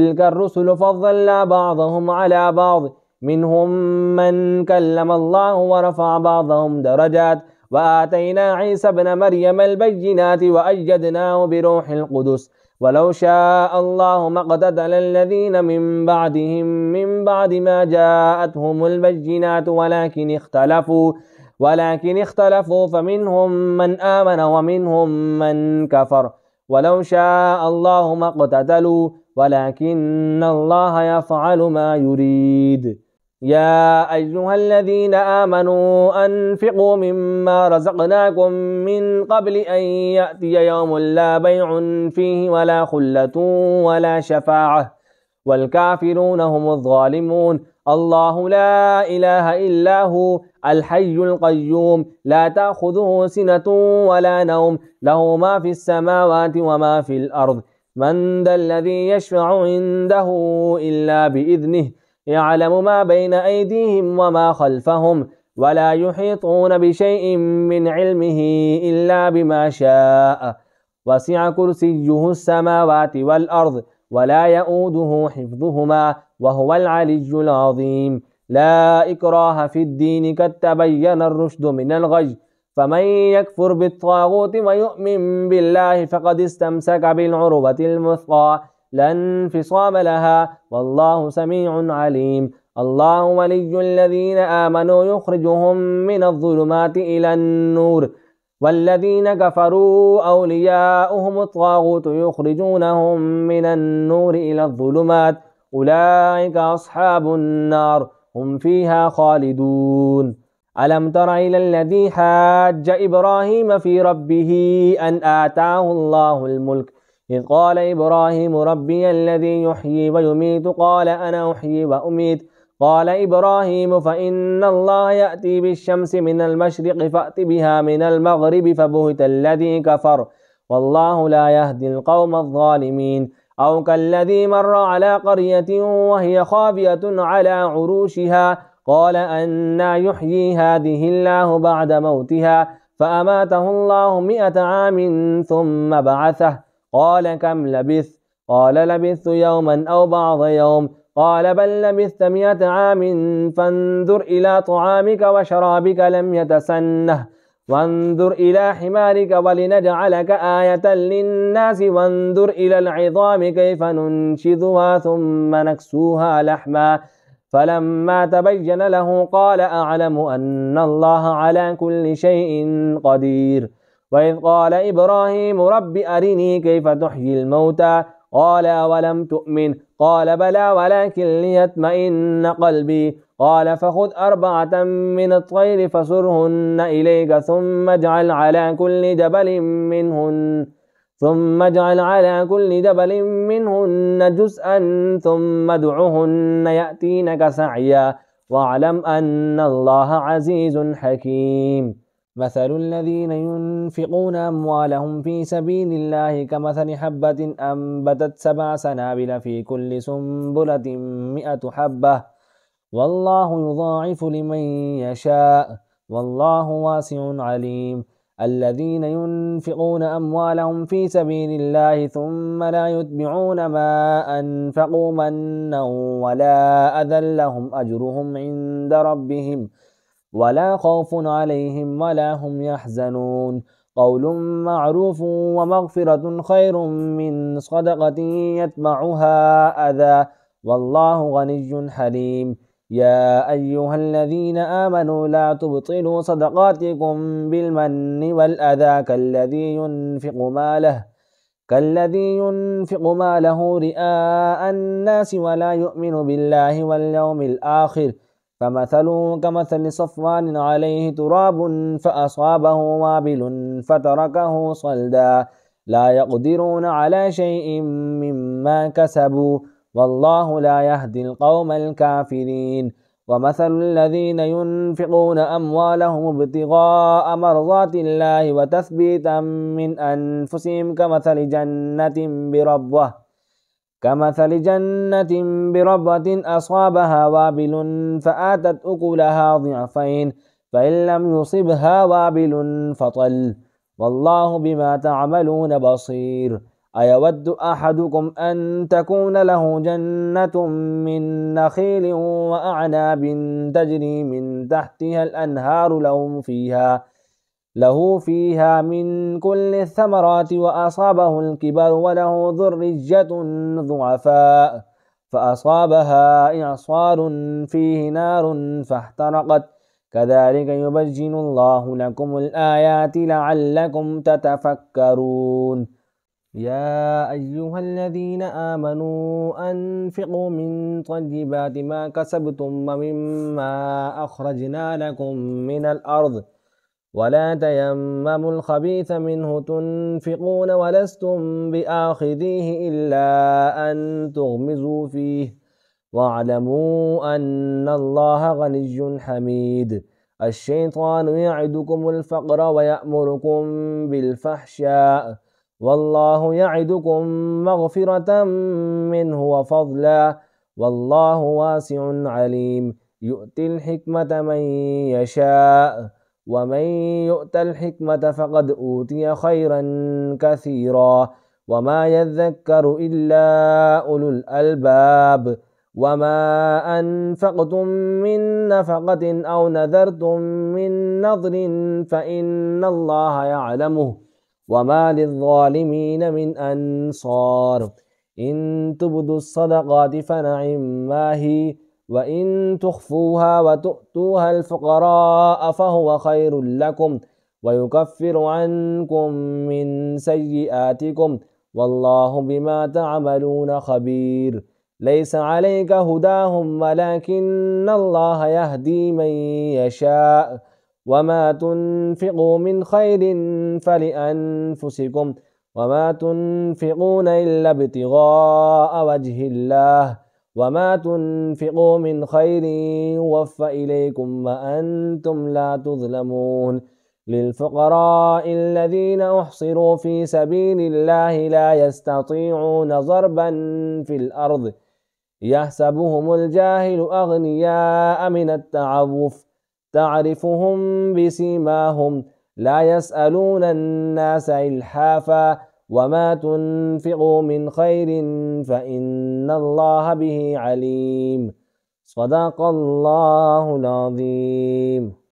تلك الرسل فضلنا بعضهم على بعض منهم من كلم الله ورفع بعضهم درجات وآتينا عيسى ابن مريم البينات وأيدناه بروح القدس ولو شاء الله ما اقتتل الذين من بعدهم من بعد ما جاءتهم البينات ولكن اختلفوا ولكن اختلفوا فمنهم من آمن ومنهم من كفر ولو شاء الله ما اقتتلوا ولكن الله يفعل ما يريد يا أيها الذين آمنوا أنفقوا مما رزقناكم من قبل أن يأتي يوم لا بيع فيه ولا خلة ولا شفاعة والكافرون هم الظالمون الله لا إله إلا هو الحي القيوم لا تأخذه سنة ولا نوم له ما في السماوات وما في الأرض من ذا الذي يشفع عنده إلا بإذنه يعلم ما بين أيديهم وما خلفهم ولا يحيطون بشيء من علمه إلا بما شاء وسع كرسيه السماوات والأرض ولا يؤوده حفظهما وهو العلي العظيم لا إكراه في الدين قد تبين الرشد من الغي فمن يكفر بالطاغوت ويؤمن بالله فقد استمسك بالعروة الوثقى لا انفصام لها والله سميع عليم الله ولي الذين آمنوا يخرجهم من الظلمات إلى النور والذين كفروا أولياؤهم الطاغوت يخرجونهم من النور إلى الظلمات أولئك أصحاب النار هم فيها خالدون ألم تر إلى الذي حاج إبراهيم في ربه أن آتاه الله الملك إذ قال إبراهيم ربي الذي يحيي ويميت قال أنا أحيي وأميت قال إبراهيم فإن الله يأتي بالشمس من المشرق فأت بها من المغرب فبهت الذي كفر والله لا يهدي القوم الظالمين أو كالذي مر على قرية وهي خافية على عروشها قال أنا يحيي هذه الله بعد موتها فأماته الله مئة عام ثم بعثه قال كم لبثت قال لبثت يوما أو بعض يوم قال بل لبثت مئة عام فانظر إلى طعامك وشرابك لم يتسنه وانظر إلى حمارك ولنجعلك آية للناس وانظر إلى العظام كيف ننشذها ثم نكسوها لحما فلما تبين له قال أعلم أن الله على كل شيء قدير وإذ قال إبراهيم رب أرني كيف تحيي الموتى قال ولم تؤمن قال بلى ولكن ليطمئن قلبي قال فخذ أربعة من الطير فسرهن إليك ثم اجعل على كل جبل منهن ثم اجعل على كل جبل منهن جزءا ثم ادعهن يأتينك سعيا واعلم أن الله عزيز حكيم مثل الذين ينفقون أموالهم في سبيل الله كمثل حبة أنبتت سبع سنابل في كل سنبلة مئة حبة والله يضاعف لمن يشاء والله واسع عليم الذين ينفقون أموالهم في سبيل الله ثم لا يتبعون ما أنفقوا منا ولا أذى لهم أجرهم عند ربهم ۖ ولا خوف عليهم ولا هم يحزنون قول معروف ومغفرة خير من صدقة يتبعها أذى والله غني حليم يا أيها الذين آمنوا لا تبطلوا صدقاتكم بالمن والأذى كالذي ينفق ماله كالذي ينفق ماله رئاء الناس ولا يؤمن بالله واليوم الآخر ۖ فمثله كمثل صفوان عليه تراب فأصابه وابل فتركه صلدا لا يقدرون على شيء مما كسبوا والله لا يهدي القوم الكافرين ومثل الذين ينفقون أموالهم ابتغاء مرضات الله وتثبيتا من أنفسهم كمثل جنة بربوه كمثل جنة بربة أصابها وابل فآتت أكلها ضعفين فإن لم يصبها وابل فطل والله بما تعملون بصير أيود أحدكم أن تكون له جنة من نخيل وأعناب تجري من تحتها الأنهار لهم فيها له فيها من كل الثمرات وأصابه الكبر وله ذرية ضعفاء فأصابها إعصار فيه نار فاحترقت كذلك يبجن الله لكم الآيات لعلكم تتفكرون يا أيها الذين آمنوا أنفقوا من طيبات ما كسبتم ومما أخرجنا لكم من الأرض ۖ ولا تيمموا الخبيث منه تنفقون ولستم بآخذيه إلا أن تغمزوا فيه واعلموا أن الله غني حميد الشيطان يعدكم الفقر ويأمركم بالفحشاء والله يعدكم مغفرة منه وفضلا والله واسع عليم يؤتي الحكمة من يشاء ومن يؤت الحكمة فقد أوتي خيرا كثيرا وما يذكر إلا أولو الألباب وما أنفقتم من نفقة أو نذرتم من نظر فإن الله يعلمه وما للظالمين من أنصار إن تبدوا الصدقات فنعم ما هي وإن تخفوها وتؤتوها الفقراء فهو خير لكم ويكفر عنكم من سيئاتكم والله بما تعملون خبير ليس عليك هداهم ولكن الله يهدي من يشاء وما تنفقوا من خير فلأنفسكم وما تنفقون إلا ابتغاء وجه الله وما تنفقوا من خير يوفى إليكم وأنتم لا تظلمون للفقراء الذين أحصروا في سبيل الله لا يستطيعون ضربا في الأرض يحسبهم الجاهل أغنياء من التعوف تعرفهم بسيماهم لا يسألون الناس إلحافاً وما تنفقوا من خير فإن الله به عليم صدق الله العظيم